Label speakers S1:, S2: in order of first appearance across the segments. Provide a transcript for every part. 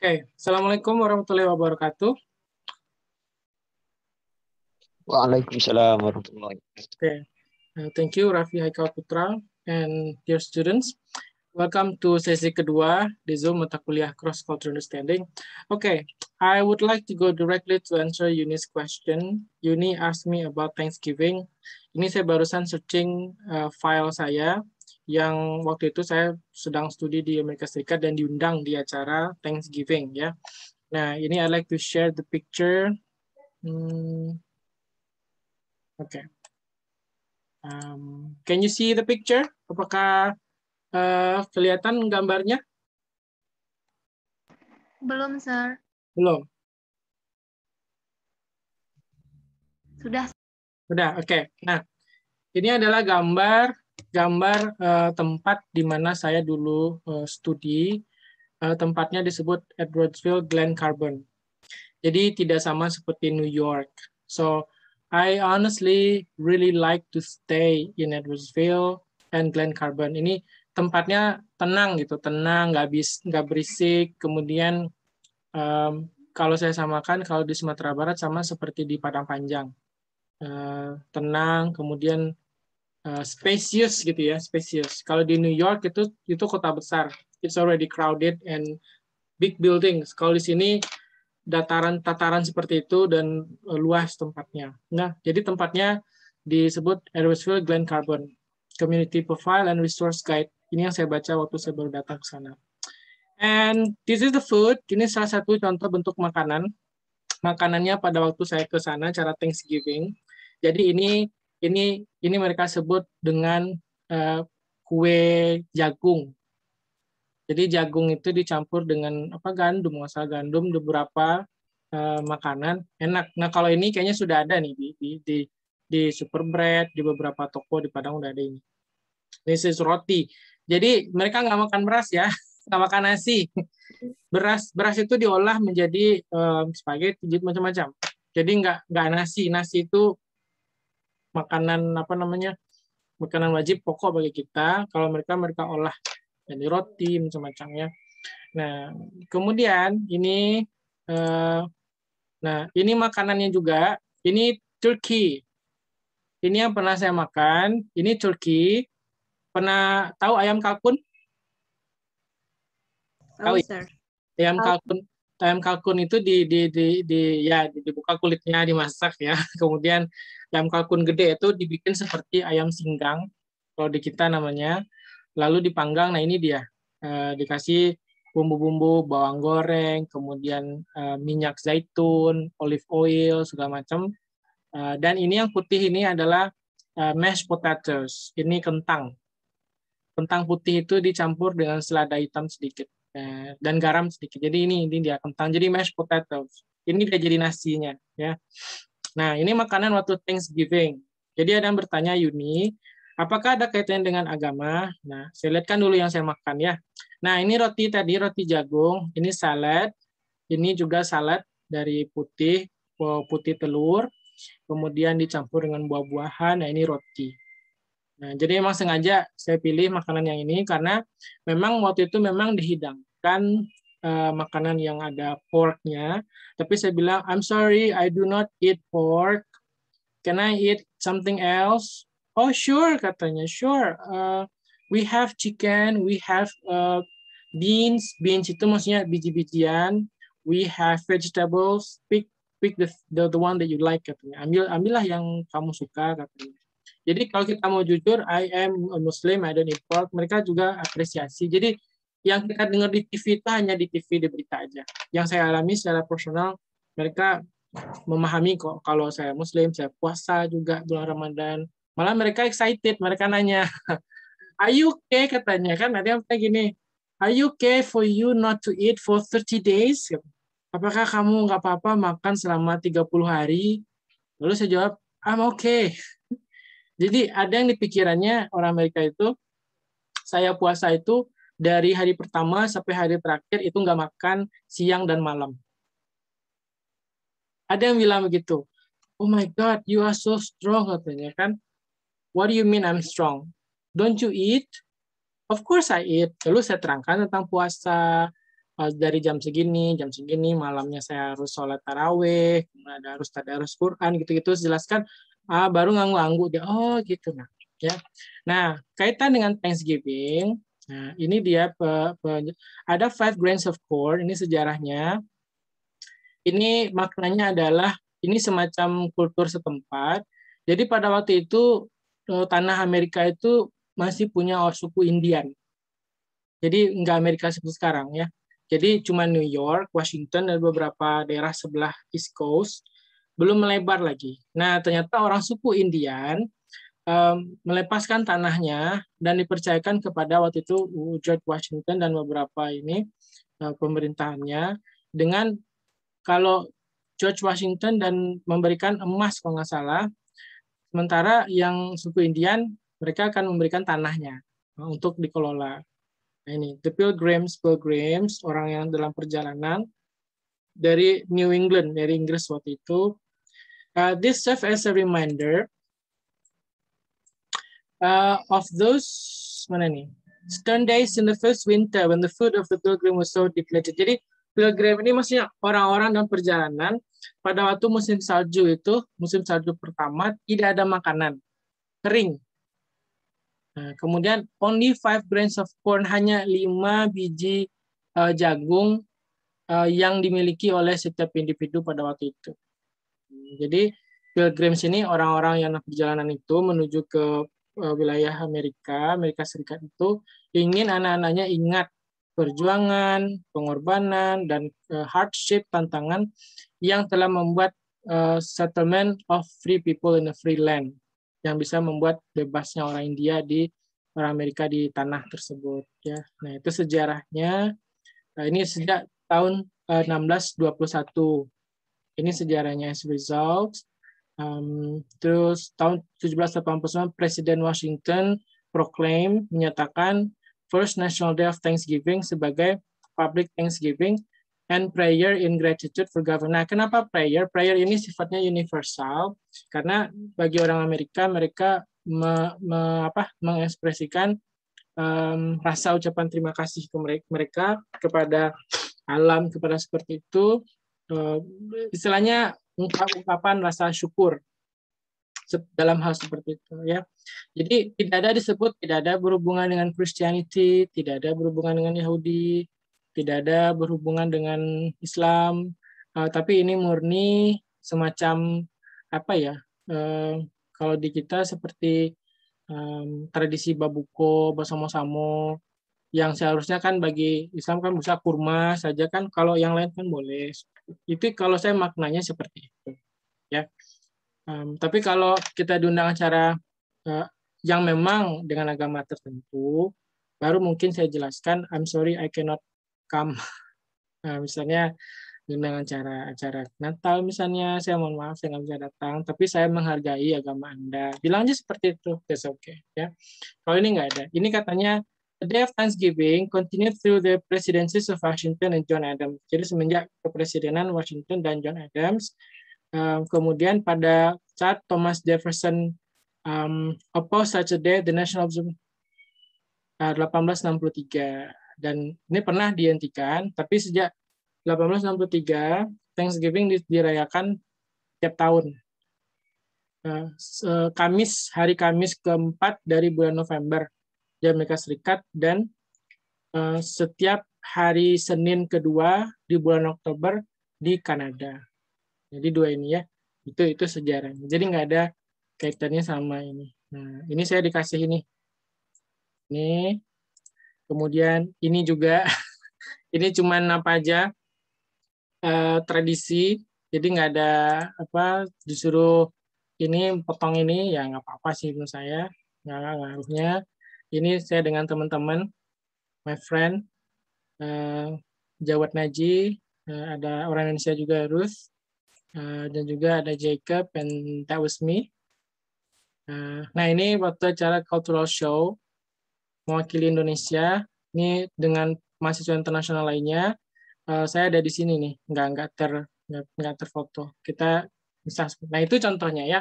S1: Oke, okay. Assalamualaikum warahmatullahi wabarakatuh. Waalaikumsalam warahmatullahi wabarakatuh. Okay. Uh, thank you Raffi Haikal Putra and dear students. Welcome to sesi kedua di Zoom Mata Kuliah Cross Cultural Understanding. Okay, I would like to go directly to answer Yuni's question. Yuni asked me about Thanksgiving. Ini saya barusan searching uh, file saya yang waktu itu saya sedang studi di Amerika Serikat dan diundang di acara Thanksgiving ya. Nah, ini I like to share the picture. Hmm. Oke. Okay. Um, can you see the picture? Apakah uh, kelihatan gambarnya? Belum, sir. Belum. Sudah. Sudah, oke. Okay. Nah, ini adalah gambar gambar uh, tempat di mana saya dulu uh, studi. Uh, tempatnya disebut Edwardsville Glen Carbon. Jadi tidak sama seperti New York. So I honestly really like to stay in Edwardsville and Glen Carbon. Ini tempatnya tenang gitu, tenang, nggak bis, nggak berisik. Kemudian um, kalau saya samakan kalau di Sumatera Barat sama seperti di Padang Panjang. Uh, tenang, kemudian spesies eh, spacious gitu ya, spacious. Kalau di New York itu itu kota besar, it's already crowded and big buildings. Kalau di sini dataran-tataran seperti itu dan eh, luas tempatnya. Nah, jadi tempatnya disebut Edwardsville Glen Carbon Community Profile and Resource Guide. Ini yang saya baca waktu saya baru datang ke sana. And this is the food. Ini salah satu contoh bentuk makanan. Makanannya pada waktu saya ke sana cara Thanksgiving. Jadi ini ini ini mereka sebut dengan uh, kue jagung. Jadi jagung itu dicampur dengan apa gandum, asal gandum beberapa uh, makanan enak. Nah kalau ini kayaknya sudah ada nih di di di, di Superbread, di beberapa toko di Padang udah ada ini. This is roti. Jadi mereka nggak makan beras ya, nggak makan nasi. Beras beras itu diolah menjadi um, spaghetti, macam-macam. Jadi nggak nggak nasi, nasi itu makanan apa namanya makanan wajib pokok bagi kita kalau mereka mereka olah jadi roti macam-macamnya nah kemudian ini eh, nah ini makanannya juga ini Turki ini yang pernah saya makan ini Turki pernah tahu ayam kalkun oh, tahu oh, ya? ayam kalkun ayam kalkun itu di di di, di ya dibuka kulitnya dimasak ya kemudian ayam kalkun gede itu dibikin seperti ayam singgang kalau di kita namanya lalu dipanggang nah ini dia eh, dikasih bumbu-bumbu bawang goreng kemudian eh, minyak zaitun olive oil segala macam eh, dan ini yang putih ini adalah eh, mashed potatoes ini kentang kentang putih itu dicampur dengan selada hitam sedikit dan garam sedikit jadi ini ini dia kentang jadi mashed potatoes ini dia jadi nasinya ya Nah, ini makanan waktu Thanksgiving. Jadi ada yang bertanya Yuni, apakah ada kaitannya dengan agama? Nah, saya lihatkan dulu yang saya makan ya. Nah, ini roti tadi, roti jagung, ini salad, ini juga salad dari putih, eh, putih telur, kemudian dicampur dengan buah-buahan, nah ini roti. Nah, jadi memang sengaja saya pilih makanan yang ini karena memang waktu itu memang dihidangkan Eh, makanan yang ada porknya. Tapi saya bilang, I'm sorry, I do not eat pork. Can I eat something else? Oh sure, katanya, sure. Uh, we have chicken, we have uh, beans. Beans itu maksudnya biji-bijian. We have vegetables. Pick pick the, the the one that you like katanya. Ambil ambillah yang kamu suka katanya. Jadi kalau kita mau jujur, I am a Muslim, I don't eat pork. Mereka juga apresiasi. Jadi yang kita dengar di TV itu hanya di TV di berita aja. Yang saya alami secara personal, mereka memahami kok kalau saya Muslim, saya puasa juga bulan Ramadan. Malah mereka excited, mereka nanya, Are you okay? katanya kan. nanti yang gini, Are you okay for you not to eat for 30 days? Apakah kamu nggak apa-apa makan selama 30 hari? Lalu saya jawab, I'm okay. Jadi ada yang dipikirannya orang Amerika itu, saya puasa itu dari hari pertama sampai hari terakhir itu nggak makan siang dan malam. Ada yang bilang begitu. Oh my God, you are so strong katanya kan. What do you mean I'm strong? Don't you eat? Of course I eat. Lalu saya terangkan tentang puasa eh, dari jam segini, jam segini malamnya saya harus sholat taraweh, ada harus tadarus Quran gitu-gitu jelaskan. Ah, baru nganggu-nganggu dia. Oh gitu nah. Ya. Nah, kaitan dengan Thanksgiving, Nah, ini dia pe, pe, ada five grains of corn. Ini sejarahnya. Ini maknanya adalah ini semacam kultur setempat. Jadi pada waktu itu e, tanah Amerika itu masih punya suku Indian. Jadi enggak Amerika seperti sekarang ya. Jadi cuma New York, Washington, dan beberapa daerah sebelah East Coast belum melebar lagi. Nah ternyata orang suku Indian melepaskan tanahnya dan dipercayakan kepada waktu itu George Washington dan beberapa ini eh, pemerintahannya dengan kalau George Washington dan memberikan emas kalau nggak salah, sementara yang suku Indian mereka akan memberikan tanahnya eh, untuk dikelola. Nah, ini the Pilgrims, Pilgrims orang yang dalam perjalanan dari New England dari Inggris waktu itu. Uh, this serves as a reminder uh, of those mana nih? Stern days in the first winter when the food of the pilgrim was so depleted. Jadi pilgrim ini maksudnya orang-orang dalam perjalanan pada waktu musim salju itu, musim salju pertama tidak ada makanan, kering. Nah, kemudian only five grains of corn hanya lima biji uh, jagung uh, yang dimiliki oleh setiap individu pada waktu itu. Jadi pilgrims ini orang-orang yang perjalanan itu menuju ke Eh, wilayah Amerika, Amerika Serikat itu ingin anak-anaknya ingat perjuangan, pengorbanan, dan uh, hardship, tantangan yang telah membuat uh, settlement of free people in a free land, yang bisa membuat bebasnya orang India di orang Amerika di tanah tersebut. ya. Nah itu sejarahnya. Nah, ini sejak tahun uh, 1621. Ini sejarahnya as results. Um, terus tahun 1789 Presiden Washington proklaim menyatakan First National Day of Thanksgiving sebagai Public Thanksgiving and prayer in gratitude for government. Nah, kenapa prayer? Prayer ini sifatnya universal karena bagi orang Amerika mereka me, me, apa, mengekspresikan um, rasa ucapan terima kasih ke mereka, mereka kepada alam kepada seperti itu istilahnya ungkapan rasa syukur dalam hal seperti itu ya. Jadi tidak ada disebut tidak ada berhubungan dengan Christianity, tidak ada berhubungan dengan Yahudi, tidak ada berhubungan dengan Islam, uh, tapi ini murni semacam apa ya? Uh, kalau di kita seperti um, tradisi babuko, basamo-samo yang seharusnya kan bagi Islam kan bisa kurma saja kan kalau yang lain kan boleh itu kalau saya maknanya seperti itu. Ya. Um, tapi kalau kita diundang acara uh, yang memang dengan agama tertentu, baru mungkin saya jelaskan, I'm sorry I cannot come. Nah, misalnya dengan acara acara Natal misalnya, saya mohon maaf saya nggak bisa datang, tapi saya menghargai agama Anda. Bilang aja seperti itu, that's okay. Ya. Kalau ini nggak ada, ini katanya The Day of Thanksgiving continued through the presidencies of Washington and John Adams. Jadi semenjak kepresidenan Washington dan John Adams, um, kemudian pada saat Thomas Jefferson um, opposed such a day, the nationalism uh, 1863. Dan ini pernah dihentikan, tapi sejak 1863, Thanksgiving dirayakan tiap tahun. Uh, Kamis, hari Kamis keempat dari bulan November di Amerika Serikat dan uh, setiap hari Senin kedua di bulan Oktober di Kanada. Jadi dua ini ya, itu itu sejarah. Jadi nggak ada kaitannya sama ini. Nah, ini saya dikasih ini. Ini, kemudian ini juga, ini cuman apa aja uh, tradisi. Jadi nggak ada apa disuruh ini potong ini ya nggak apa-apa sih menurut saya nggak ngaruhnya ini saya dengan teman-teman, my friend, uh, Jawad Naji, uh, ada orang Indonesia juga Ruth, uh, dan juga ada Jacob, and that was me. Uh, nah ini waktu acara cultural show, mewakili Indonesia, ini dengan mahasiswa internasional lainnya, uh, saya ada di sini nih, nggak, nggak, ter, nggak, nggak terfoto. Kita bisa, nah itu contohnya ya.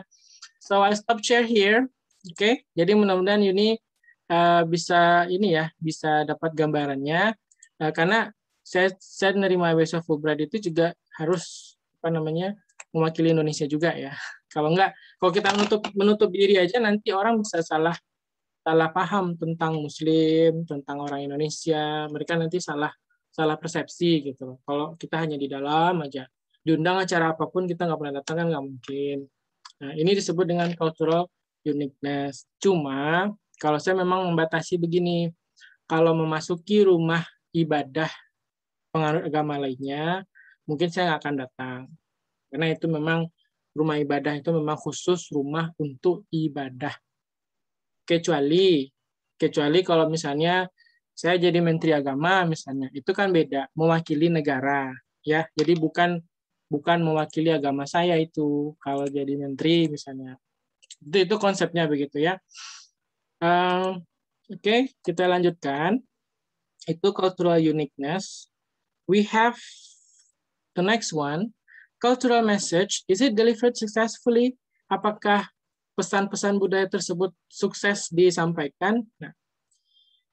S1: So I stop share here, oke? Okay? Jadi mudah-mudahan ini Eh, bisa ini ya, bisa dapat gambarannya uh, karena saya saya menerima beasiswa Fulbright itu juga harus apa namanya mewakili Indonesia juga ya. Kalau enggak, kalau kita menutup menutup diri aja nanti orang bisa salah salah paham tentang Muslim, tentang orang Indonesia. Mereka nanti salah salah persepsi gitu. Kalau kita hanya di dalam aja, diundang acara apapun kita nggak pernah datang kan nggak mungkin. Nah ini disebut dengan cultural uniqueness. Cuma kalau saya memang membatasi begini, kalau memasuki rumah ibadah pengaruh agama lainnya, mungkin saya nggak akan datang. Karena itu memang rumah ibadah itu memang khusus rumah untuk ibadah. Kecuali kecuali kalau misalnya saya jadi menteri agama misalnya, itu kan beda, mewakili negara ya. Jadi bukan bukan mewakili agama saya itu kalau jadi menteri misalnya. Itu itu konsepnya begitu ya. Oke, okay, kita lanjutkan. Itu cultural uniqueness. We have the next one. Cultural message, is it delivered successfully? Apakah pesan-pesan budaya tersebut sukses disampaikan? Nah,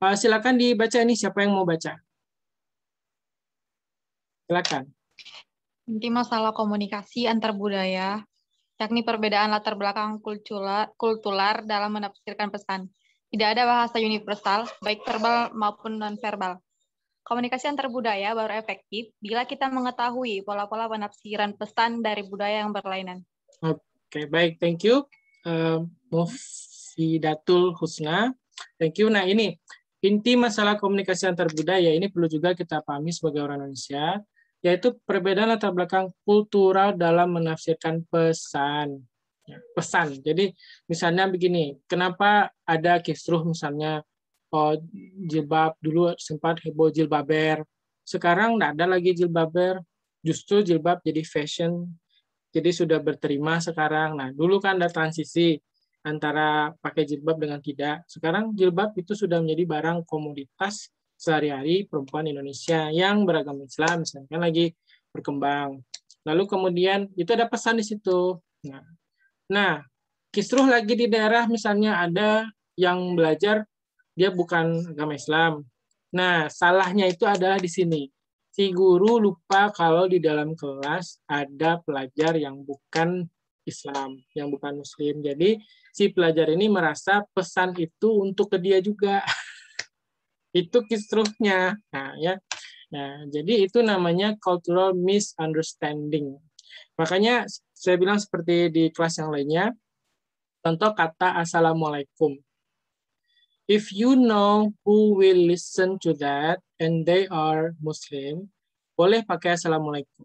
S1: uh, silakan dibaca ini siapa yang mau baca? Silakan. Inti masalah komunikasi antar budaya, yakni perbedaan latar belakang kultural, dalam menafsirkan pesan. Tidak ada bahasa universal, baik verbal maupun nonverbal. Komunikasi antar budaya baru efektif bila kita mengetahui pola-pola penafsiran pesan dari budaya yang berlainan. Oke, baik. Thank you. Uh, eh, Mufidatul Husna. Thank you. Nah, ini inti masalah komunikasi antar budaya ini perlu juga kita pahami sebagai orang Indonesia yaitu perbedaan latar belakang kultural dalam menafsirkan pesan. Ya, pesan. Jadi misalnya begini, kenapa ada kisruh misalnya oh, jilbab dulu sempat heboh jilbaber, sekarang tidak ada lagi jilbaber, justru jilbab jadi fashion, jadi sudah berterima sekarang. Nah dulu kan ada transisi antara pakai jilbab dengan tidak. Sekarang jilbab itu sudah menjadi barang komoditas sehari-hari perempuan Indonesia yang beragama Islam misalnya lagi berkembang. Lalu kemudian itu ada pesan di situ. Nah, nah kisruh lagi di daerah misalnya ada yang belajar dia bukan agama Islam. Nah, salahnya itu adalah di sini. Si guru lupa kalau di dalam kelas ada pelajar yang bukan Islam, yang bukan Muslim. Jadi si pelajar ini merasa pesan itu untuk ke dia juga. itu kisruhnya nah ya nah jadi itu namanya cultural misunderstanding makanya saya bilang seperti di kelas yang lainnya contoh kata assalamualaikum if you know who will listen to that and they are muslim boleh pakai assalamualaikum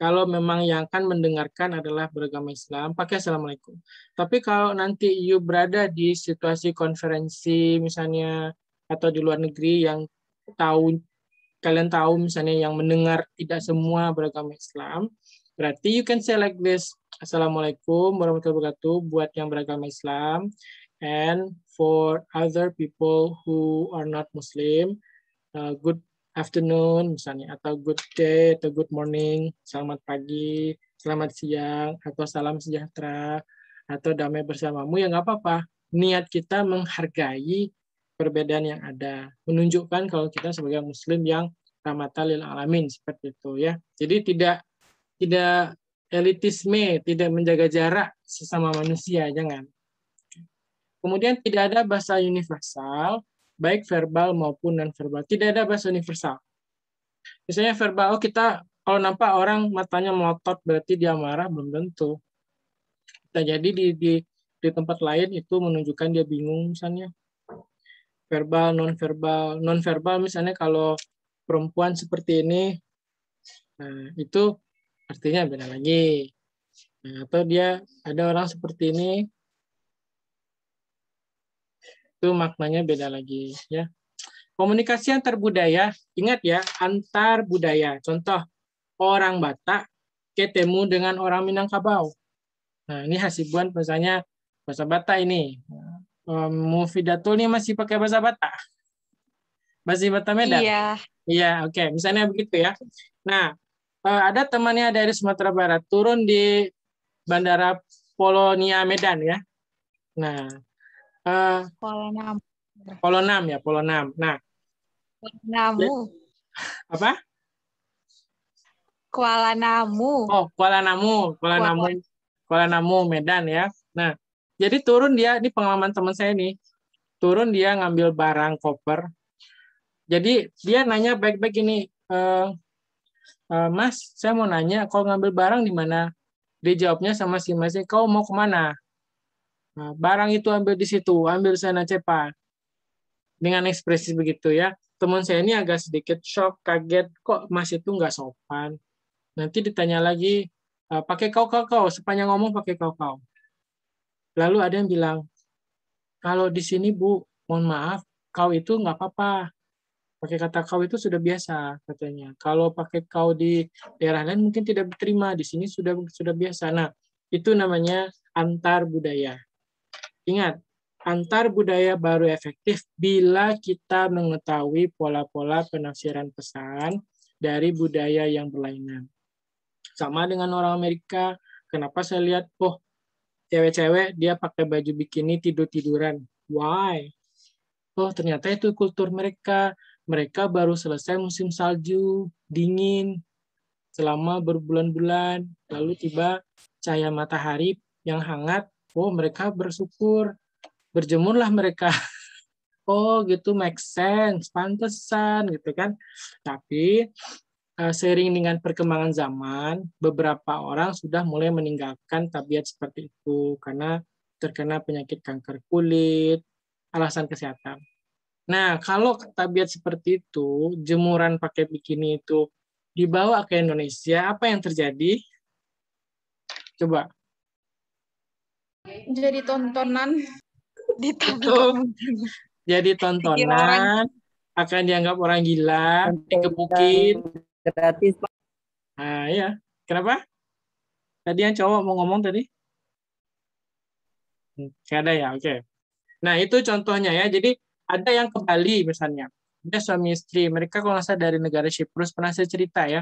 S1: kalau memang yang akan mendengarkan adalah beragama Islam, pakai Assalamualaikum. Tapi kalau nanti you berada di situasi konferensi, misalnya atau di luar negeri yang tahu kalian tahu misalnya yang mendengar tidak semua beragama Islam, berarti you can say like this. Assalamualaikum warahmatullahi wabarakatuh buat yang beragama Islam and for other people who are not Muslim, uh, good afternoon misalnya atau good day atau good morning, selamat pagi, selamat siang atau salam sejahtera atau damai bersamamu ya nggak apa-apa. Niat kita menghargai perbedaan yang ada, menunjukkan kalau kita sebagai muslim yang lil alamin seperti itu ya. Jadi tidak tidak elitisme, tidak menjaga jarak sesama manusia, jangan. Kemudian tidak ada bahasa universal, baik verbal maupun non verbal. Tidak ada bahasa universal. Misalnya verbal, oh kita kalau nampak orang matanya melotot berarti dia marah belum tentu. kita nah, jadi di, di di tempat lain itu menunjukkan dia bingung misalnya verbal, non-verbal, non-verbal misalnya kalau perempuan seperti ini, nah, itu artinya beda lagi. Nah, atau dia ada orang seperti ini, itu maknanya beda lagi. Ya. Komunikasi antar budaya, ingat ya, antar budaya. Contoh, orang Batak ketemu dengan orang Minangkabau. Nah, ini Hasibuan misalnya bahasa Batak ini um, mufidatul ini masih pakai bahasa Bata? masih Bata Medan? Iya. Iya, oke. Okay. Misalnya begitu ya. Nah, eh, ada temannya dari Sumatera Barat turun di Bandara Polonia Medan ya. Nah, eh Polonam Polonam ya, Polonam. Nah. Polonam. Apa? Kuala Namu. Oh, Kuala Namu, Kuala. Namu, Kuala Namu, Medan ya. Nah, jadi turun dia, ini pengalaman teman saya nih, turun dia ngambil barang koper. Jadi dia nanya baik-baik ini, e, eh, e, eh, Mas, saya mau nanya, kau ngambil barang di mana? Dia jawabnya sama si Masnya, kau mau kemana? Nah, barang itu ambil di situ, ambil sana cepat. Dengan ekspresi begitu ya, teman saya ini agak sedikit shock, kaget, kok Mas itu nggak sopan. Nanti ditanya lagi, eh, pakai kau-kau-kau, sepanjang ngomong pakai kau-kau Lalu ada yang bilang, kalau di sini Bu, mohon maaf, kau itu nggak apa-apa. Pakai kata kau itu sudah biasa katanya. Kalau pakai kau di daerah lain mungkin tidak diterima, di sini sudah sudah biasa. Nah, itu namanya antar budaya. Ingat, antar budaya baru efektif bila kita mengetahui pola-pola penafsiran pesan dari budaya yang berlainan. Sama dengan orang Amerika, kenapa saya lihat, oh cewek-cewek dia pakai baju bikini tidur-tiduran. Why? Oh, ternyata itu kultur mereka. Mereka baru selesai musim salju, dingin, selama berbulan-bulan. Lalu tiba cahaya matahari yang hangat. Oh, mereka bersyukur. Berjemurlah mereka. Oh, gitu, make sense. Pantesan, gitu kan. Tapi Eh, Sering dengan perkembangan zaman, beberapa orang sudah mulai meninggalkan tabiat seperti itu karena terkena penyakit kanker kulit, alasan kesehatan. Nah, kalau tabiat seperti itu, jemuran pakai bikini itu dibawa ke Indonesia, apa yang terjadi? Coba. Jadi tontonan. Ditonton. Jadi tontonan. Akan dianggap orang gila, dikebukin, Gratis, Pak. Ah, iya. Kenapa? Tadi yang cowok mau ngomong tadi? Hmm, Gak ada ya, oke. Okay. Nah, itu contohnya ya. Jadi, ada yang ke Bali misalnya. Dia suami istri. Mereka kalau nggak salah dari negara Cyprus, pernah saya cerita ya.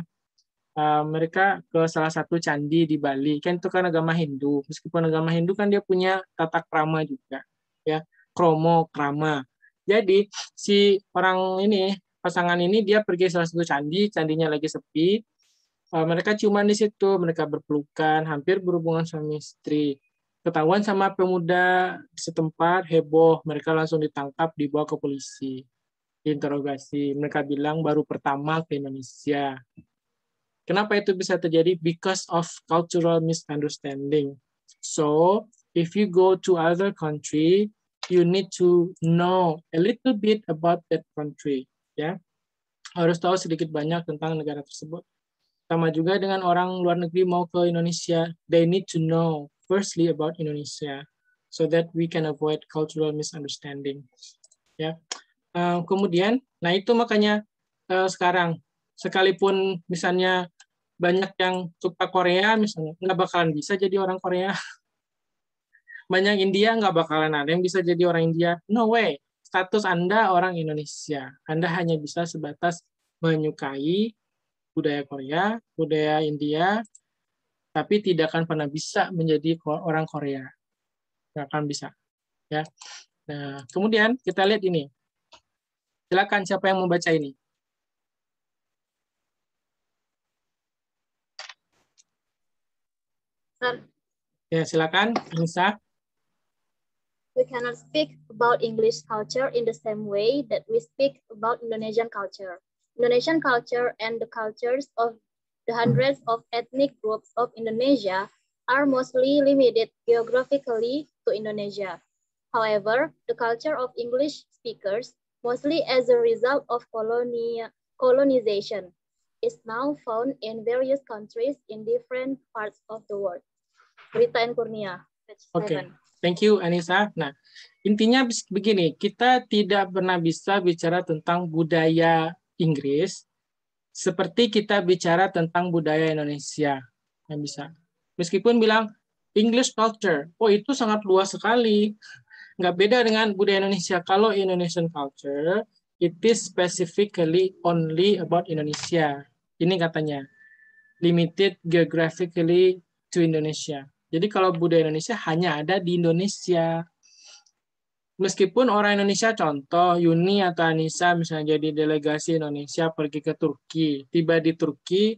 S1: Uh, mereka ke salah satu candi di Bali. Kan itu kan agama Hindu. Meskipun agama Hindu kan dia punya tata krama juga. ya Kromo, krama. Jadi, si orang ini, pasangan ini dia pergi salah satu candi, candinya lagi sepi. Eh, mereka ciuman di situ, mereka berpelukan, hampir berhubungan suami istri. Ketahuan sama pemuda setempat heboh, mereka langsung ditangkap dibawa ke polisi, Interogasi, Mereka bilang baru pertama ke Indonesia. Kenapa itu bisa terjadi? Because of cultural misunderstanding. So, if you go to other country, you need to know a little bit about that country ya harus tahu sedikit banyak tentang negara tersebut. Sama juga dengan orang luar negeri mau ke Indonesia, they need to know firstly about Indonesia so that we can avoid cultural misunderstanding. Ya. Uh, kemudian, nah itu makanya uh, sekarang sekalipun misalnya banyak yang suka Korea misalnya nggak bakalan bisa jadi orang Korea. banyak India nggak bakalan ada yang bisa jadi orang India. No way status Anda orang Indonesia. Anda hanya bisa sebatas menyukai budaya Korea, budaya India, tapi tidak akan pernah bisa menjadi orang Korea. Tidak akan bisa. Ya. Nah, kemudian kita lihat ini. Silakan siapa yang membaca ini? Ya, silakan, Nisa. we cannot speak about English culture in the same way that we speak about Indonesian culture. Indonesian culture and the cultures of the hundreds of ethnic groups of Indonesia are mostly limited geographically to Indonesia. However, the culture of English speakers, mostly as a result of coloni colonization, is now found in various countries in different parts of the world. Rita and Kurnia, page okay. Seven. Thank you Anissa. Nah, intinya begini, kita tidak pernah bisa bicara tentang budaya Inggris seperti kita bicara tentang budaya Indonesia. Yang bisa. Meskipun bilang English culture, oh itu sangat luas sekali. Nggak beda dengan budaya Indonesia. Kalau Indonesian culture, it is specifically only about Indonesia. Ini katanya limited geographically to Indonesia. Jadi kalau budaya Indonesia hanya ada di Indonesia. Meskipun orang Indonesia contoh Yuni atau Anissa misalnya jadi delegasi Indonesia pergi ke Turki, tiba di Turki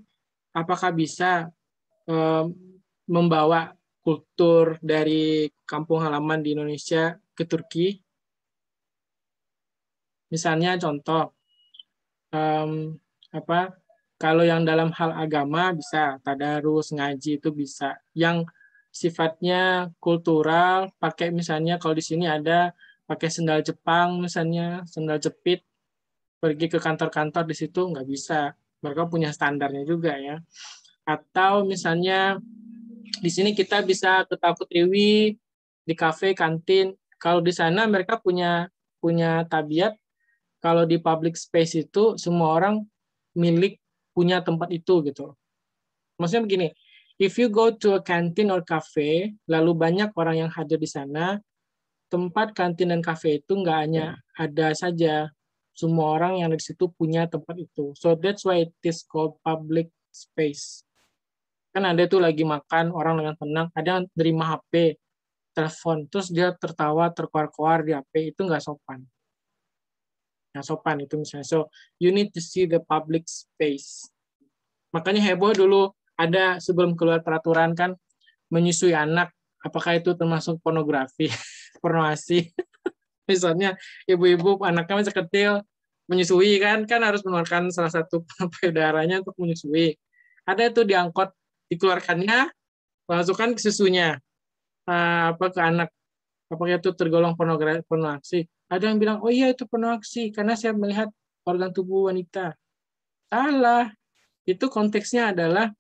S1: apakah bisa membawa kultur dari kampung halaman di Indonesia ke Turki? Misalnya contoh um, apa kalau yang dalam hal agama bisa tadarus ngaji itu bisa yang sifatnya kultural, pakai misalnya kalau di sini ada pakai sendal Jepang misalnya, sendal jepit, pergi ke kantor-kantor di situ nggak bisa. Mereka punya standarnya juga ya. Atau misalnya di sini kita bisa ke Tafu di kafe, kantin. Kalau di sana mereka punya punya tabiat kalau di public space itu semua orang milik punya tempat itu gitu. Maksudnya begini, If you go to a canteen or cafe, lalu banyak orang yang hadir di sana, tempat kantin dan cafe itu nggak hanya hmm. ada saja, semua orang yang ada di situ punya tempat itu. So that's why it is called public space. Kan ada tuh lagi makan orang dengan tenang, ada yang terima HP, telepon, terus dia tertawa terkoar-koar di HP itu nggak sopan. Nggak sopan itu misalnya. So you need to see the public space. Makanya heboh dulu ada sebelum keluar peraturan kan menyusui anak apakah itu termasuk pornografi pornoasi misalnya ibu-ibu anaknya masih kecil menyusui kan kan harus mengeluarkan salah satu payudaranya untuk menyusui ada itu diangkut dikeluarkannya masukkan ke susunya ah, apa ke anak apakah itu tergolong pornografi pornoaksi ada yang bilang oh iya itu pornoaksi karena saya melihat organ tubuh wanita salah itu konteksnya adalah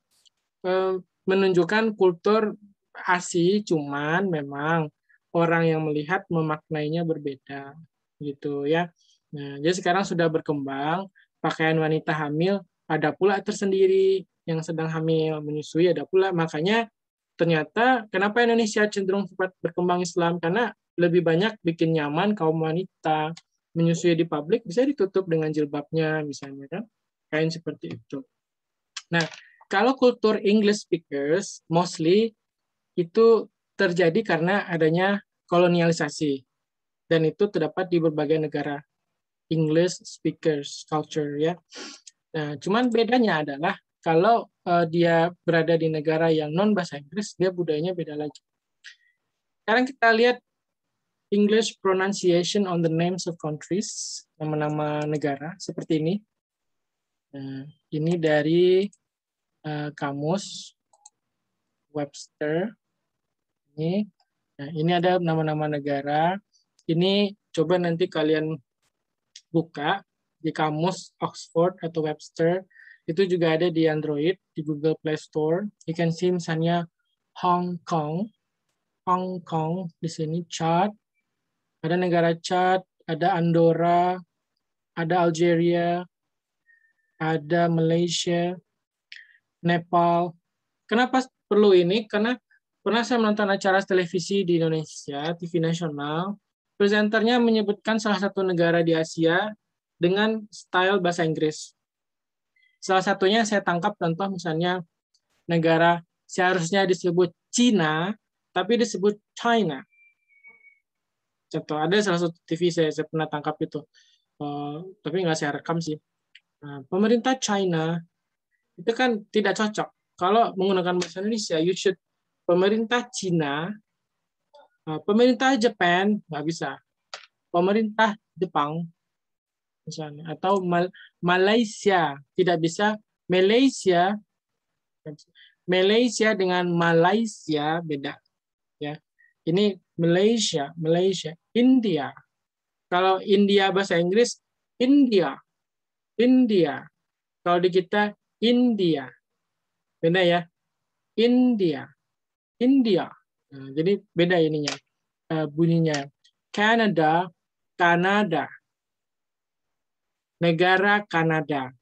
S1: Eh, menunjukkan kultur ASI, cuman memang orang yang melihat memaknainya berbeda gitu ya. Nah, jadi sekarang sudah berkembang pakaian wanita hamil ada pula tersendiri yang sedang hamil menyusui ada pula makanya ternyata kenapa Indonesia cenderung cepat berkembang Islam karena lebih banyak bikin nyaman kaum wanita menyusui di publik bisa ditutup dengan jilbabnya misalnya kan kain seperti itu. Nah, kalau kultur English speakers mostly itu terjadi karena adanya kolonialisasi dan itu terdapat di berbagai negara English speakers culture ya. Nah, cuman bedanya adalah kalau uh, dia berada di negara yang non bahasa Inggris, dia budayanya beda lagi. Sekarang kita lihat English pronunciation on the names of countries, nama-nama negara seperti ini. Nah, ini dari Eh, kamus Webster ini. Nah, ini ada nama-nama negara. Ini coba nanti kalian buka di kamus Oxford atau Webster. Itu juga ada di Android, di Google Play Store. You can see misalnya Hong Kong. Hong Kong di sini Chad. Ada negara Chad, ada Andorra, ada Algeria, ada Malaysia. Nepal. Kenapa perlu ini? Karena pernah saya menonton acara televisi di Indonesia, TV nasional. Presenternya menyebutkan salah satu negara di Asia dengan style bahasa Inggris. Salah satunya saya tangkap contoh misalnya negara seharusnya disebut Cina, tapi disebut China. Contoh, ada salah satu TV saya, saya pernah tangkap itu. Uh, tapi nggak saya rekam sih. Nah, pemerintah China itu kan tidak cocok. Kalau menggunakan bahasa Indonesia, you should pemerintah Cina, eh, pemerintah Jepang nggak bisa, pemerintah Jepang misalnya atau Mal Malaysia tidak bisa, Malaysia Malaysia dengan Malaysia beda ya. Ini Malaysia, Malaysia, India. Kalau India bahasa Inggris India, India. Kalau di kita India. Beda ya. India. India. Nah, jadi beda ininya. Uh, bunyinya. Canada, Kanada. Negara Kanada.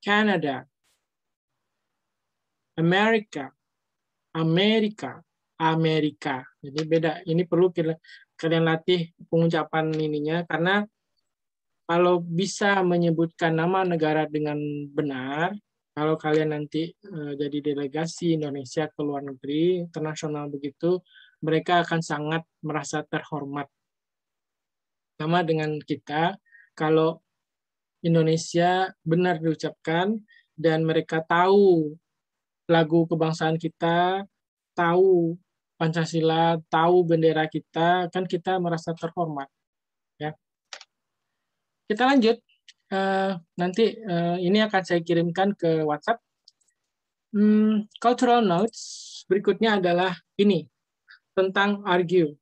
S1: Kanada. Amerika. Amerika. Amerika. Jadi beda. Ini perlu kalian latih pengucapan ininya karena kalau bisa menyebutkan nama negara dengan benar, kalau kalian nanti eh, jadi delegasi Indonesia ke luar negeri, internasional begitu, mereka akan sangat merasa terhormat. Sama dengan kita, kalau Indonesia benar diucapkan dan mereka tahu lagu kebangsaan kita, tahu Pancasila, tahu bendera kita, kan kita merasa terhormat kita lanjut. Uh, nanti uh, ini akan saya kirimkan ke WhatsApp. Hmm, cultural notes berikutnya adalah ini tentang argue.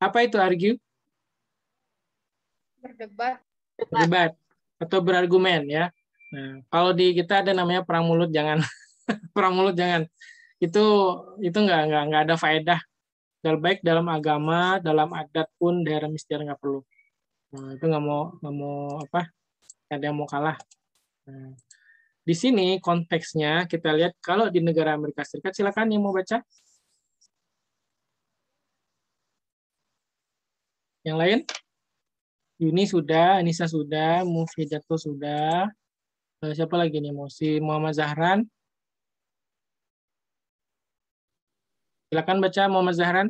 S1: Apa itu argue? Berdebat. Berdebat atau berargumen ya. Nah, kalau di kita ada namanya perang mulut jangan perang mulut jangan itu itu nggak nggak nggak ada faedah. Dalam baik dalam agama, dalam adat pun daerah mistir nggak perlu. Nah, itu nggak mau nggak mau apa? Ada yang mau kalah. Nah, di sini konteksnya kita lihat kalau di negara Amerika Serikat silakan yang mau baca. Yang lain? Yuni sudah, Anissa sudah, Mufidato sudah. Eh, siapa lagi nih? Mau si Muhammad Zahran? Silakan baca Muhammad Zahran.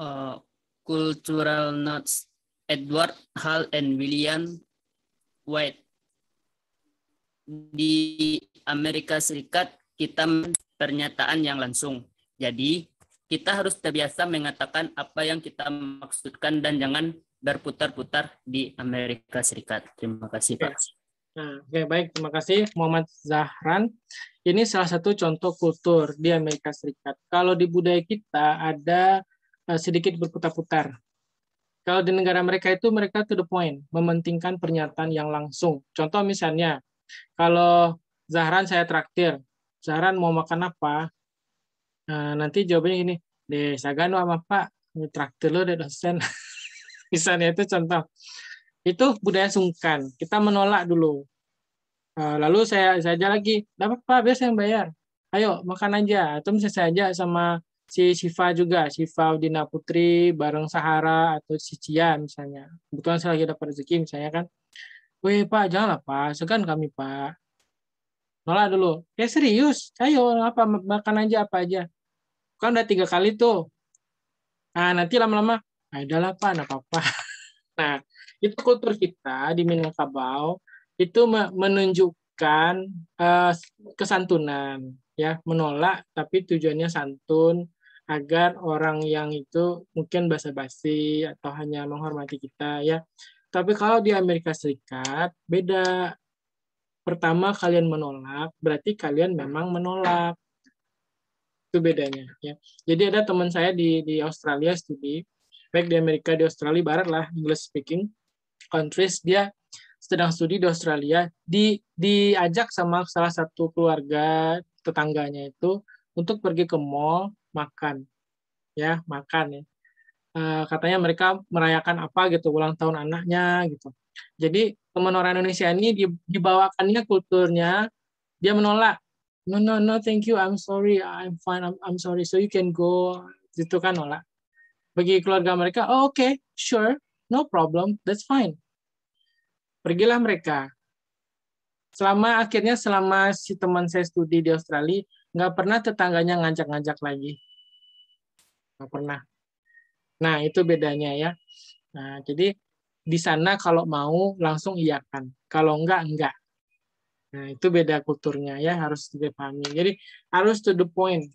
S1: Kultural eh, cultural notes Edward Hall and William White. Di Amerika Serikat kita pernyataan yang langsung. Jadi kita harus terbiasa mengatakan apa yang kita maksudkan dan jangan berputar-putar di Amerika Serikat. Terima kasih Pak. Nah, oke okay, baik terima kasih Muhammad Zahran. Ini salah satu contoh kultur di Amerika Serikat. Kalau di budaya kita ada Eh, sedikit berputar-putar. Kalau di negara mereka itu mereka to the point, mementingkan pernyataan yang langsung. Contoh misalnya, kalau Zahran saya traktir, Zahran mau makan apa? Eh, nanti jawabnya ini, deh Sagano sama Pak, traktir lo deh dosen. misalnya itu contoh. Itu budaya sungkan, kita menolak dulu. Eh, lalu saya saja lagi, dapat apa, biar saya bayar. Ayo makan aja, atau misalnya saya aja sama si Siva juga, Siva Udina Putri bareng Sahara atau si Cia misalnya. Kebetulan saya lagi dapat rezeki misalnya kan. Weh Pak, janganlah Pak, segan kami Pak. Nolak dulu. Ya serius, ayo apa makan aja apa aja. Kan udah tiga kali tuh. Nah, nanti lama-lama, adalah ya udahlah Pak, enggak apa-apa. Nah, itu kultur kita di Minangkabau itu menunjukkan eh, kesantunan ya menolak tapi tujuannya santun agar orang yang itu mungkin basa-basi atau hanya menghormati kita ya. Tapi kalau di Amerika Serikat beda. Pertama kalian menolak, berarti kalian memang menolak. Itu bedanya ya. Jadi ada teman saya di di Australia studi, baik di Amerika di Australia barat lah English speaking countries dia sedang studi di Australia di diajak sama salah satu keluarga tetangganya itu untuk pergi ke mall makan ya makan ya uh, katanya mereka merayakan apa gitu ulang tahun anaknya gitu jadi teman orang Indonesia ini dibawakannya kulturnya dia menolak no no no thank you I'm sorry I'm fine I'm, I'm sorry so you can go itu kan nolak bagi keluarga mereka oh, oke okay, sure no problem that's fine pergilah mereka selama akhirnya selama si teman saya studi di Australia nggak pernah tetangganya ngajak-ngajak lagi nggak pernah nah itu bedanya ya nah, jadi di sana kalau mau langsung iakan kalau enggak enggak nah itu beda kulturnya ya harus dipahami jadi harus to the point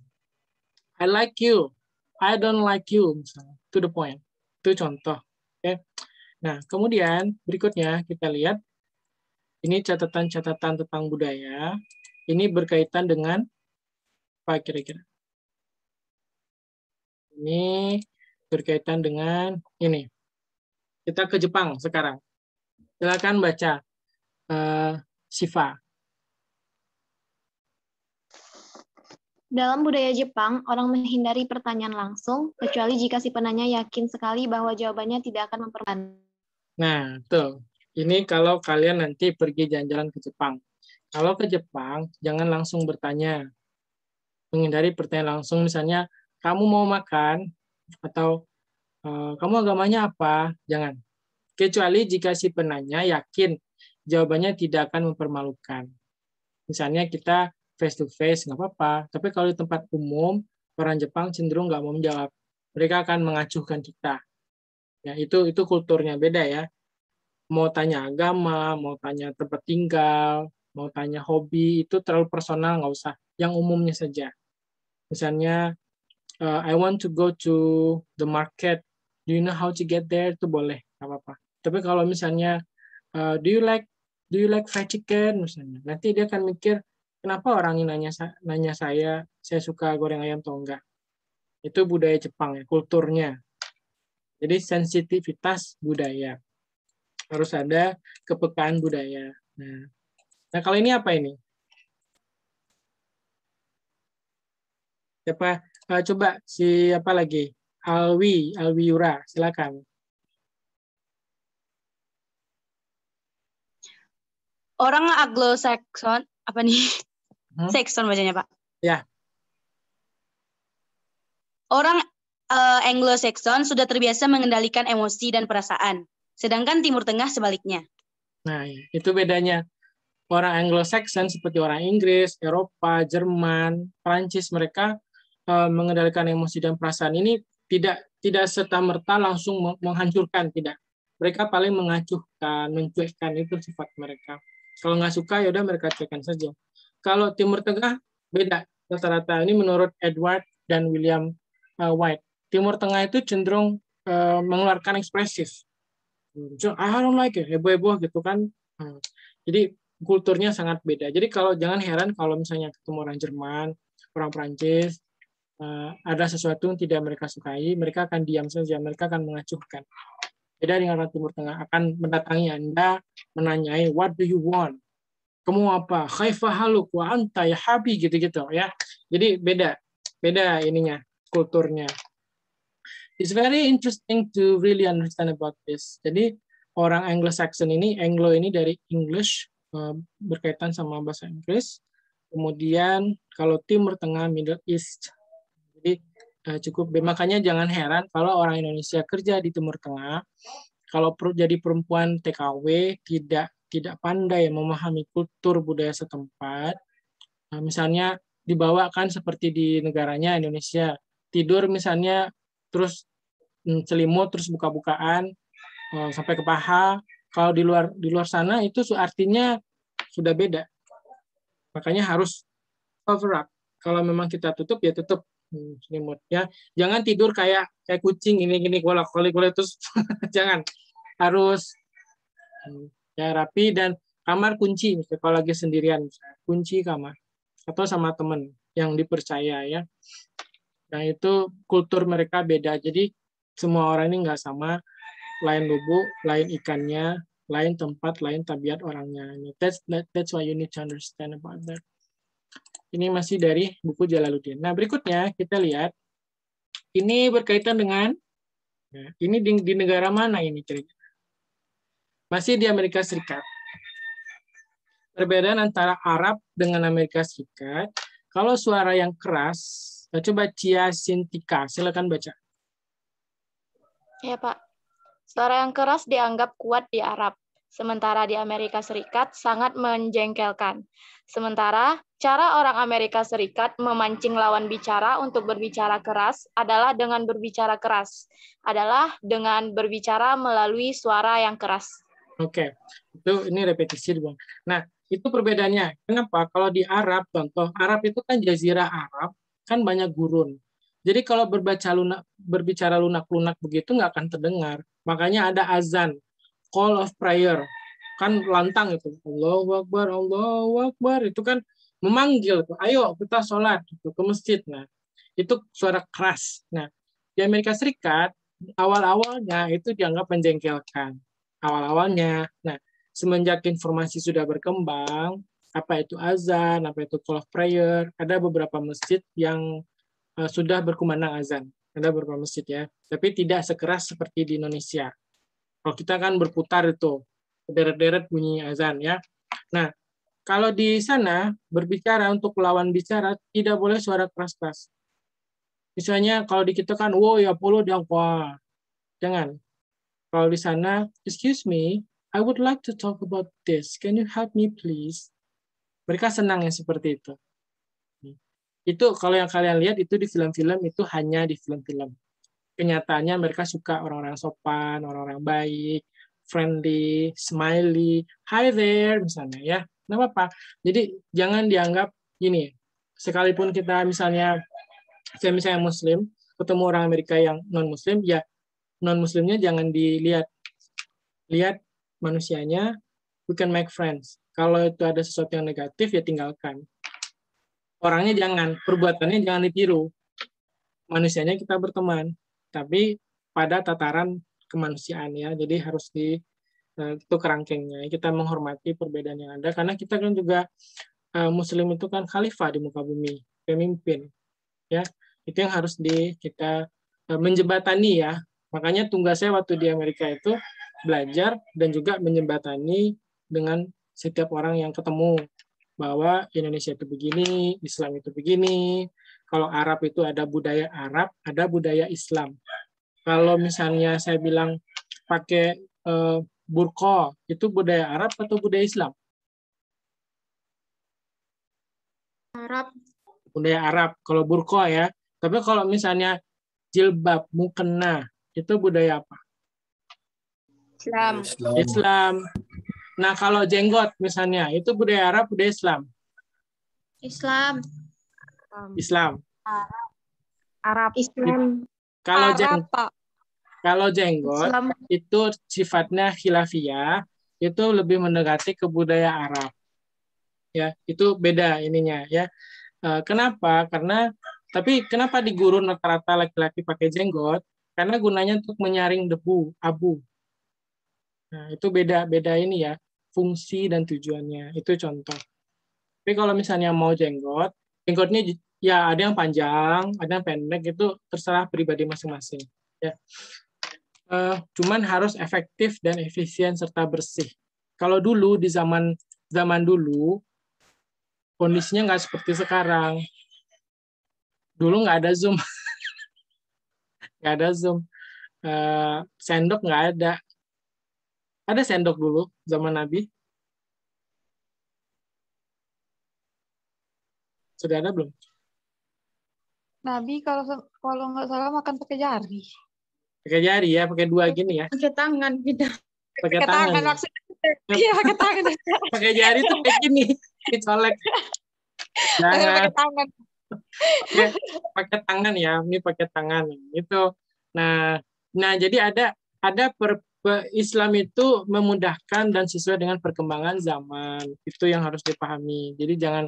S1: I like you I don't like you misalnya to the point itu contoh oke okay? nah kemudian berikutnya kita lihat ini catatan-catatan tentang budaya ini berkaitan dengan apa kira-kira? Ini berkaitan dengan ini. Kita ke Jepang sekarang. Silakan baca uh, eh, Siva. Dalam budaya Jepang, orang menghindari pertanyaan langsung, kecuali jika si penanya yakin sekali bahwa jawabannya tidak akan memperbaiki. Nah, tuh. Ini kalau kalian nanti pergi jalan-jalan ke Jepang. Kalau ke Jepang, jangan langsung bertanya menghindari pertanyaan langsung misalnya kamu mau makan atau eh, kamu agamanya apa? Jangan. Kecuali jika si penanya yakin jawabannya tidak akan mempermalukan. Misalnya kita face to face nggak apa-apa, tapi kalau di tempat umum orang Jepang cenderung nggak mau menjawab. Mereka akan mengacuhkan kita. Ya, itu itu kulturnya beda ya mau tanya agama, mau tanya tempat tinggal, mau tanya hobi, itu terlalu personal, nggak usah. Yang umumnya saja misalnya uh, I want to go to the market do you know how to get there itu boleh nggak apa-apa tapi kalau misalnya uh, do you like do you like fried chicken misalnya nanti dia akan mikir kenapa orang ini nanya nanya saya saya suka goreng ayam atau enggak itu budaya Jepang ya kulturnya jadi sensitivitas budaya harus ada kepekaan budaya nah nah kalau ini apa ini siapa uh, coba siapa lagi Alwi Alwi Yura silakan orang Anglo-Saxon apa nih hmm? Saxon bacanya pak ya orang uh, Anglo-Saxon sudah terbiasa mengendalikan emosi dan perasaan, sedangkan Timur Tengah sebaliknya. Nah, iya. itu bedanya. Orang Anglo-Saxon seperti orang Inggris, Eropa, Jerman, Prancis mereka Eh, mengendalikan emosi dan perasaan ini tidak tidak serta merta langsung menghancurkan tidak mereka paling mengacuhkan mencuekkan itu sifat mereka kalau nggak suka ya udah mereka cuekkan saja kalau timur tengah beda rata-rata ini menurut Edward dan William eh, White timur tengah itu cenderung eh, mengeluarkan ekspresif so, I don't like it heboh-heboh gitu kan hmm. jadi kulturnya sangat beda jadi kalau jangan heran kalau misalnya ketemu orang Jerman orang Prancis Eh, ada sesuatu yang tidak mereka sukai, mereka akan diam saja, mereka akan mengacuhkan. Beda dengan orang Timur Tengah, akan mendatangi Anda, menanyai, what do you want? Kamu apa? Khaifah haluk wa anta ya habi gitu-gitu ya. Jadi beda, beda ininya, kulturnya. It's very interesting to really understand about this. Jadi orang Anglo-Saxon ini, Anglo ini dari English eh, berkaitan sama bahasa Inggris. Kemudian kalau Timur Tengah, Middle East, jadi uh, cukup makanya jangan heran kalau orang Indonesia kerja di Timur Tengah kalau perlu jadi perempuan TKW tidak tidak pandai memahami kultur budaya setempat. uh, misalnya dibawakan seperti di negaranya Indonesia tidur misalnya terus hmm, selimut terus buka-bukaan uh, sampai ke paha. Kalau di luar di luar sana itu artinya sudah beda. Makanya harus cover up. Kalau memang kita tutup ya tutup selimut ya jangan tidur kayak kayak kucing ini gini kolak kolik kolik terus jangan harus ya rapi dan kamar kunci misalnya kalau lagi sendirian kunci kamar atau sama temen yang dipercaya ya nah itu kultur mereka beda jadi semua orang ini nggak sama lain lubuk lain ikannya lain tempat lain tabiat orangnya that's that, that's why you need to understand about that ini masih dari buku Jalaluddin. Nah, berikutnya kita lihat ini berkaitan dengan ya, ini di, di negara mana ini cerita? Masih di Amerika Serikat. Perbedaan antara Arab dengan Amerika Serikat, kalau suara yang keras, eh, coba Cia Sintika, silakan baca. Ya, Pak. Suara yang keras dianggap kuat di Arab sementara di Amerika Serikat sangat menjengkelkan. Sementara cara orang Amerika Serikat memancing lawan bicara untuk berbicara keras adalah dengan berbicara keras, adalah dengan berbicara melalui suara yang keras. Oke, okay. itu ini repetisi bang. Nah, itu perbedaannya. Kenapa? Kalau di Arab, contoh Arab itu kan Jazirah Arab, kan banyak gurun. Jadi kalau berbaca lunak, berbicara lunak-lunak begitu nggak akan terdengar. Makanya ada azan call of prayer kan lantang itu Allah Akbar Allahu Akbar itu kan memanggil itu, ayo kita sholat gitu, ke masjid nah itu suara keras nah di Amerika Serikat awal-awalnya itu dianggap menjengkelkan awal-awalnya nah semenjak informasi sudah berkembang apa itu azan apa itu call of prayer ada beberapa masjid yang eh, sudah berkumandang azan ada beberapa masjid ya tapi tidak sekeras seperti di Indonesia kalau kita kan berputar itu, deret-deret bunyi azan ya. Nah, kalau di sana berbicara untuk lawan bicara tidak boleh suara keras-keras. Misalnya kalau di kita kan, wow ya polo dia Jangan. Kalau di sana, excuse me, I would like to talk about this. Can you help me please? Mereka senang yang seperti itu. Hmm. Itu kalau yang kalian lihat itu di film-film itu hanya di film-film kenyataannya mereka suka orang-orang sopan, orang-orang baik, friendly, smiley, hi there misalnya ya. Nah apa-apa. Jadi jangan dianggap gini. Sekalipun kita misalnya saya misalnya muslim, ketemu orang Amerika yang non muslim ya non muslimnya jangan dilihat lihat manusianya we can make friends kalau itu ada sesuatu yang negatif ya tinggalkan orangnya jangan perbuatannya jangan ditiru manusianya kita berteman tapi pada tataran kemanusiaan ya. Jadi harus di eh, itu kerangkengnya. Kita menghormati perbedaan yang ada karena kita kan juga eh, muslim itu kan khalifah di muka bumi, pemimpin. Ya, itu yang harus di kita eh, menjembatani ya. Makanya saya waktu di Amerika itu belajar dan juga menjembatani dengan setiap orang yang ketemu bahwa Indonesia itu begini, Islam itu begini, kalau Arab itu ada budaya Arab, ada budaya Islam. Kalau misalnya saya bilang pakai uh, eh, burko, itu budaya Arab atau budaya Islam? Arab. Budaya Arab. Kalau burko ya. Tapi kalau misalnya jilbab, mukena, itu budaya apa? Islam. Islam. Nah, kalau jenggot misalnya, itu budaya Arab, budaya Islam. Islam. Islam. Arab. Islam.
S2: Kalau Arab,
S1: Kalau jenggot Islam. itu sifatnya khilafiyah, itu lebih mendekati kebudayaan Arab. Ya, itu beda ininya ya. E, kenapa? Karena tapi kenapa di gurun rata-rata laki-laki pakai jenggot? Karena gunanya untuk menyaring debu, abu. Nah, itu beda-beda ini ya, fungsi dan tujuannya. Itu contoh. Tapi kalau misalnya mau jenggot, jenggotnya ya ada yang panjang, ada yang pendek itu terserah pribadi masing-masing. Ya. Uh, cuman harus efektif dan efisien serta bersih. Kalau dulu di zaman zaman dulu kondisinya nggak seperti sekarang. Dulu nggak ada zoom, nggak ada zoom, uh, sendok nggak ada. Ada sendok dulu zaman Nabi. Sudah ada belum? Nabi kalau kalau nggak salah makan pakai jari. Pakai jari ya, pakai dua gini ya. Pakai tangan kita.
S2: Pakai tangan. maksudnya.
S1: Iya, pakai tangan. pakai jari tuh kayak gini, dicolek. Pakai nah. tangan. Pakai, tangan ya, ini pakai tangan. Itu. Nah, nah jadi ada ada per, Islam itu memudahkan dan sesuai dengan perkembangan zaman. Itu yang harus dipahami. Jadi jangan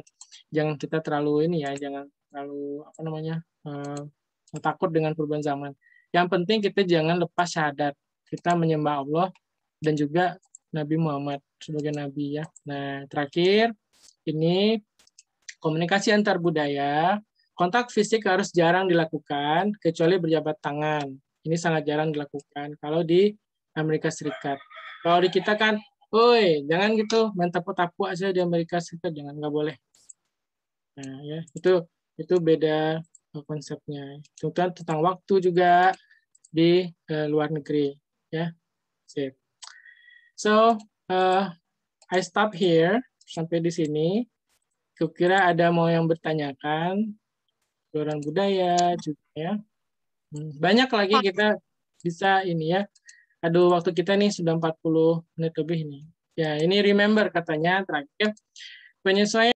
S1: jangan kita terlalu ini ya, jangan terlalu apa namanya uh, takut dengan perubahan zaman. Yang penting kita jangan lepas syahadat. Kita menyembah Allah dan juga Nabi Muhammad sebagai nabi ya. Nah, terakhir ini komunikasi antar budaya, kontak fisik harus jarang dilakukan kecuali berjabat tangan. Ini sangat jarang dilakukan kalau di Amerika Serikat. Kalau di kita kan, woi, jangan gitu main tapu-tapu aja di Amerika Serikat, jangan nggak boleh. Nah, ya, itu itu beda konsepnya. Contohnya tentang waktu juga di uh, luar negeri, ya. Sip. So, uh, I stop here sampai di sini. Kukira ada mau yang bertanyakan orang budaya juga ya. Hmm, banyak lagi kita bisa ini ya. Aduh, waktu kita nih sudah 40 menit lebih nih. Ya, ini remember katanya terakhir penyesuaian